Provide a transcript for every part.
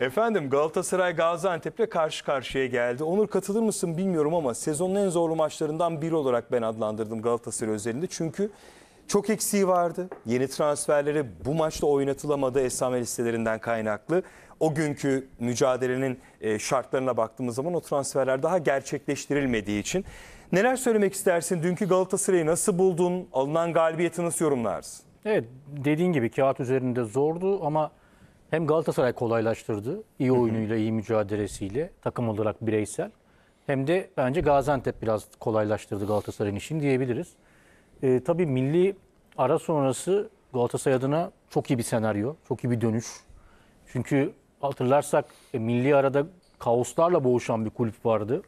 Efendim Galatasaray Gaziantep'le karşı karşıya geldi. Onur katılır mısın bilmiyorum ama sezonun en zorlu maçlarından biri olarak ben adlandırdım Galatasaray özelinde. Çünkü çok eksiği vardı. Yeni transferleri bu maçta oynatılamadı esame listelerinden kaynaklı. O günkü mücadelenin e, şartlarına baktığımız zaman o transferler daha gerçekleştirilmediği için. Neler söylemek istersin? Dünkü Galatasaray'ı nasıl buldun? Alınan galibiyeti nasıl yorumlarsın? Evet dediğin gibi kağıt üzerinde zordu ama hem Galatasaray kolaylaştırdı. iyi oyunuyla, iyi mücadelesiyle takım olarak bireysel. Hem de bence Gaziantep biraz kolaylaştırdı Galatasaray'ın işini diyebiliriz. E, tabii milli ara sonrası Galatasaray adına çok iyi bir senaryo, çok iyi bir dönüş. Çünkü hatırlarsak e, milli arada kaoslarla boğuşan bir kulüp vardı.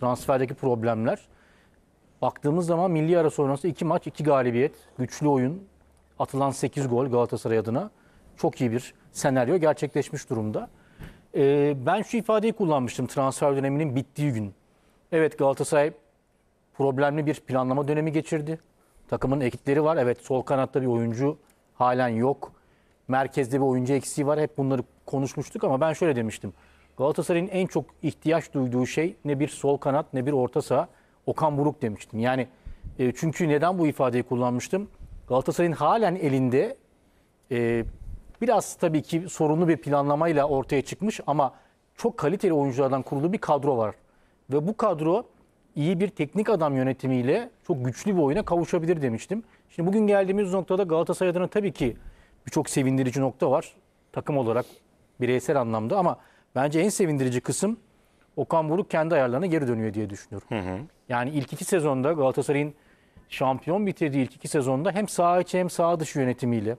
Transferdeki problemler. Baktığımız zaman milli ara sonrası iki maç, iki galibiyet, güçlü oyun, atılan 8 gol Galatasaray adına çok iyi bir senaryo gerçekleşmiş durumda. E, ben şu ifadeyi kullanmıştım transfer döneminin bittiği gün. Evet Galatasaray problemli bir planlama dönemi geçirdi. Takımın ekitleri var. Evet sol kanatta bir oyuncu halen yok. Merkezde bir oyuncu eksiği var. Hep bunları konuşmuştuk ama ben şöyle demiştim. Galatasaray'ın en çok ihtiyaç duyduğu şey ne bir sol kanat ne bir orta saha. Okan Buruk demiştim. Yani e, çünkü neden bu ifadeyi kullanmıştım? Galatasaray'ın halen elinde e, Biraz tabii ki sorunlu bir planlamayla ortaya çıkmış ama çok kaliteli oyunculardan kurulu bir kadro var. Ve bu kadro iyi bir teknik adam yönetimiyle çok güçlü bir oyuna kavuşabilir demiştim. Şimdi bugün geldiğimiz noktada Galatasaray adına tabii ki birçok sevindirici nokta var. Takım olarak bireysel anlamda ama bence en sevindirici kısım Okan Buruk kendi ayarlarına geri dönüyor diye düşünüyorum. Hı hı. Yani ilk iki sezonda Galatasaray'ın şampiyon bitirdiği ilk iki sezonda hem sağ içi hem sağ dışı yönetimiyle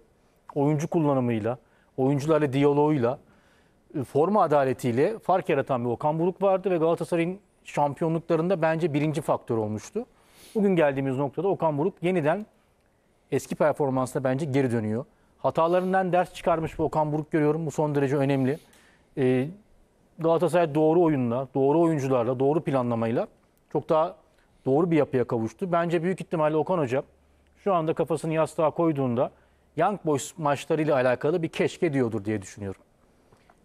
oyuncu kullanımıyla, oyuncularla diyaloğuyla, e, forma adaletiyle fark yaratan bir Okan Buruk vardı ve Galatasaray'ın şampiyonluklarında bence birinci faktör olmuştu. Bugün geldiğimiz noktada Okan Buruk yeniden eski performansına bence geri dönüyor. Hatalarından ders çıkarmış bir Okan Buruk görüyorum. Bu son derece önemli. Ee, Galatasaray doğru oyunla, doğru oyuncularla, doğru planlamayla çok daha doğru bir yapıya kavuştu. Bence büyük ihtimalle Okan Hoca şu anda kafasını yastığa koyduğunda Young Boys maçlarıyla alakalı bir keşke diyordur diye düşünüyorum.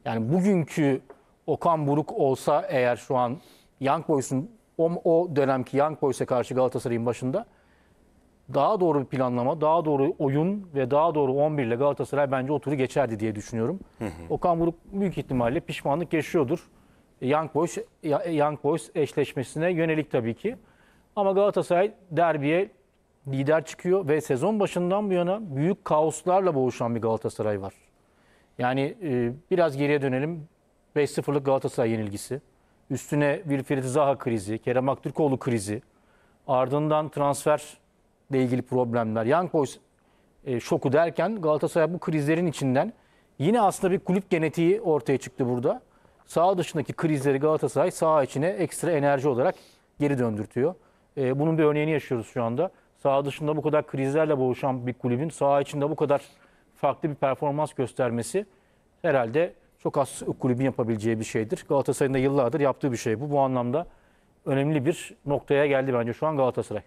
Yani bugünkü Okan Buruk olsa eğer şu an Young Boys'un o, o dönemki Young Boys'e karşı Galatasaray'ın başında daha doğru bir planlama, daha doğru oyun ve daha doğru 11 ile Galatasaray bence oturu geçerdi diye düşünüyorum. Hı hı. Okan Buruk büyük ihtimalle pişmanlık yaşıyordur. Young Boys, Young Boys eşleşmesine yönelik tabii ki. Ama Galatasaray derbiye lider çıkıyor ve sezon başından bu yana büyük kaoslarla boğuşan bir Galatasaray var. Yani e, biraz geriye dönelim. 5-0'lık Galatasaray yenilgisi. Üstüne Wilfried Zaha krizi, Kerem Aktürkoğlu krizi. Ardından transferle ilgili problemler. Young Boys e, şoku derken Galatasaray bu krizlerin içinden yine aslında bir kulüp genetiği ortaya çıktı burada. Sağ dışındaki krizleri Galatasaray sağ içine ekstra enerji olarak geri döndürtüyor. E, bunun bir örneğini yaşıyoruz şu anda. Saha dışında bu kadar krizlerle boğuşan bir kulübün saha içinde bu kadar farklı bir performans göstermesi herhalde çok az kulübün yapabileceği bir şeydir. Galatasaray'ın da yıllardır yaptığı bir şey bu. Bu anlamda önemli bir noktaya geldi bence şu an Galatasaray.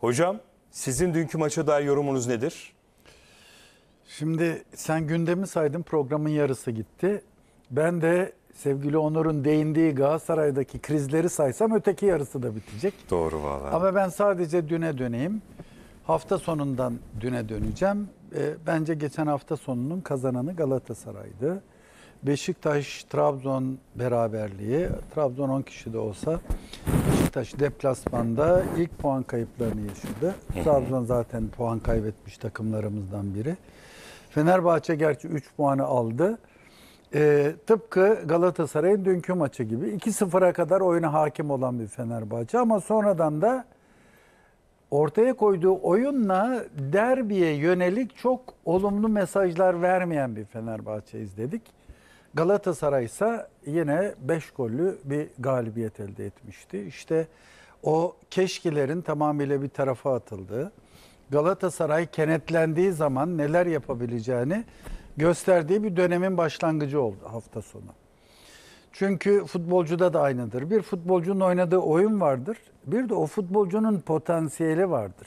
Hocam sizin dünkü maça dair yorumunuz nedir? Şimdi sen gündemi saydın programın yarısı gitti. Ben de sevgili Onur'un değindiği Galatasaray'daki krizleri saysam öteki yarısı da bitecek. Doğru valla. Ama ben sadece düne döneyim. Hafta sonundan düne döneceğim. E, bence geçen hafta sonunun kazananı Galatasaray'dı. Beşiktaş Trabzon beraberliği. Trabzon 10 kişi de olsa Beşiktaş deplasmanda ilk puan kayıplarını yaşadı. Trabzon zaten puan kaybetmiş takımlarımızdan biri. Fenerbahçe gerçi 3 puanı aldı. E, tıpkı Galatasaray'ın dünkü maçı gibi 2-0'a kadar oyuna hakim olan bir Fenerbahçe ama sonradan da ortaya koyduğu oyunla derbiye yönelik çok olumlu mesajlar vermeyen bir Fenerbahçe izledik. Galatasaray ise yine 5 gollü bir galibiyet elde etmişti. İşte o keşkilerin tamamıyla bir tarafa atıldığı, Galatasaray kenetlendiği zaman neler yapabileceğini gösterdiği bir dönemin başlangıcı oldu hafta sonu. Çünkü futbolcuda da aynıdır. Bir futbolcunun oynadığı oyun vardır. Bir de o futbolcunun potansiyeli vardır.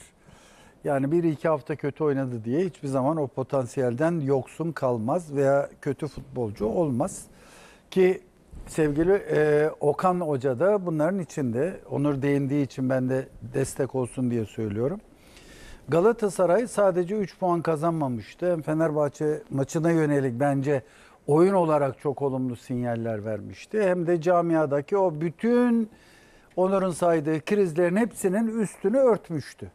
Yani bir iki hafta kötü oynadı diye hiçbir zaman o potansiyelden yoksun kalmaz veya kötü futbolcu olmaz. Ki sevgili e, Okan Hoca da bunların içinde. Onur değindiği için ben de destek olsun diye söylüyorum. Galatasaray sadece 3 puan kazanmamıştı. Hem Fenerbahçe maçına yönelik bence oyun olarak çok olumlu sinyaller vermişti. Hem de camiadaki o bütün Onur'un saydığı krizlerin hepsinin üstünü örtmüştü.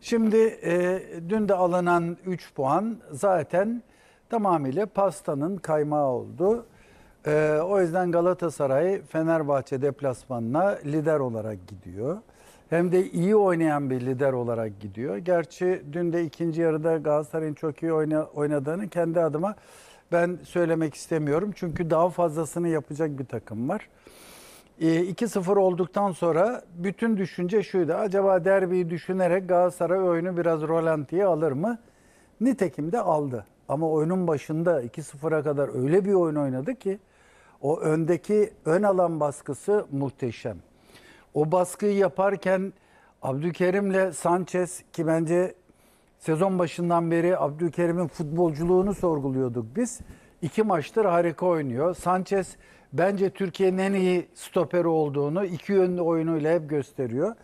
Şimdi e, dün de alınan 3 puan zaten tamamıyla pastanın kaymağı oldu. E, o yüzden Galatasaray Fenerbahçe deplasmanına lider olarak gidiyor hem de iyi oynayan bir lider olarak gidiyor. Gerçi dün de ikinci yarıda Galatasaray'ın çok iyi oynadığını kendi adıma ben söylemek istemiyorum. Çünkü daha fazlasını yapacak bir takım var. E, ee, 2-0 olduktan sonra bütün düşünce şuydu. Acaba derbiyi düşünerek Galatasaray oyunu biraz rolantiye alır mı? Nitekim de aldı. Ama oyunun başında 2-0'a kadar öyle bir oyun oynadı ki o öndeki ön alan baskısı muhteşem. O baskıyı yaparken Abdülkerim'le Sanchez ki bence sezon başından beri Abdülkerim'in futbolculuğunu sorguluyorduk biz. İki maçtır harika oynuyor. Sanchez bence Türkiye'nin en iyi stoperi olduğunu iki yönlü oyunuyla hep gösteriyor.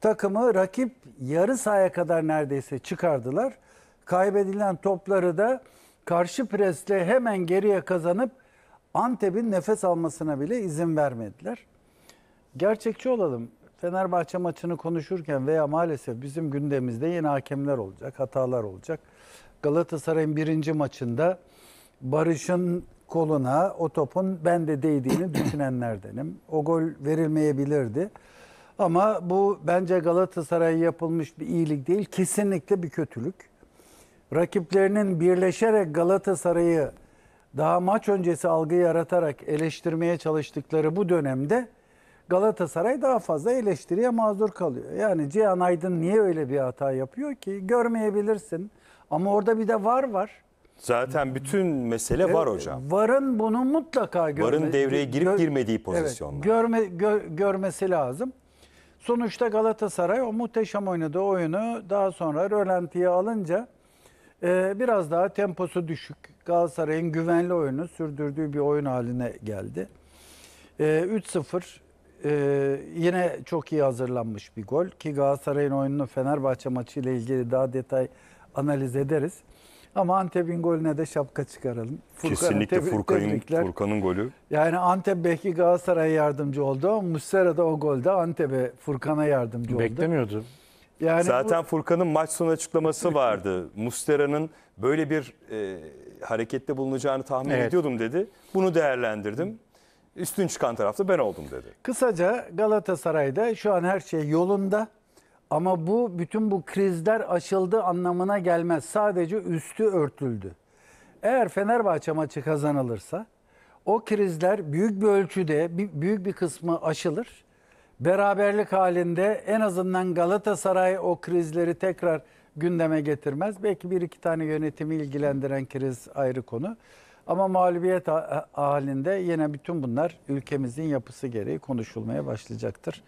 Takımı rakip yarı sahaya kadar neredeyse çıkardılar. Kaybedilen topları da karşı presle hemen geriye kazanıp Antep'in nefes almasına bile izin vermediler gerçekçi olalım. Fenerbahçe maçını konuşurken veya maalesef bizim gündemimizde yeni hakemler olacak, hatalar olacak. Galatasaray'ın birinci maçında Barış'ın koluna o topun ben de değdiğini düşünenlerdenim. O gol verilmeyebilirdi. Ama bu bence Galatasaray'a yapılmış bir iyilik değil. Kesinlikle bir kötülük. Rakiplerinin birleşerek Galatasaray'ı daha maç öncesi algı yaratarak eleştirmeye çalıştıkları bu dönemde Galatasaray daha fazla eleştiriye mazur kalıyor. Yani Cihan Aydın niye öyle bir hata yapıyor ki? Görmeyebilirsin. Ama orada bir de var var. Zaten bütün mesele evet, var e, hocam. Varın bunu mutlaka görme, Varın devreye girip gö girmediği pozisyonlar. Evet, görme, gö görmesi lazım. Sonuçta Galatasaray o muhteşem oynadığı oyunu daha sonra rölantiye alınca e, biraz daha temposu düşük. Galatasaray'ın güvenli oyunu sürdürdüğü bir oyun haline geldi. E, 3-0 ee, yine çok iyi hazırlanmış bir gol ki Galatasaray'ın oyununu Fenerbahçe maçıyla ilgili daha detay analiz ederiz. Ama Antep'in golüne de şapka çıkaralım. Furkan Kesinlikle Furkan'ın Furkan'ın golü. Yani Antep belki Galatasaray'a yardımcı oldu ama Muslera da o golde Antep'e Furkan'a yardımcı oldu. Beklemiyordu. Yani Zaten bu... Furkan'ın maç sonu açıklaması vardı. Mustera'nın böyle bir e, harekette bulunacağını tahmin evet. ediyordum dedi. Bunu değerlendirdim üstün çıkan tarafta ben oldum dedi. Kısaca Galatasaray'da şu an her şey yolunda. Ama bu bütün bu krizler aşıldı anlamına gelmez. Sadece üstü örtüldü. Eğer Fenerbahçe maçı kazanılırsa o krizler büyük bir ölçüde büyük bir kısmı aşılır. Beraberlik halinde en azından Galatasaray o krizleri tekrar gündeme getirmez. Belki bir iki tane yönetimi ilgilendiren kriz ayrı konu. Ama mağlubiyet halinde yine bütün bunlar ülkemizin yapısı gereği konuşulmaya başlayacaktır.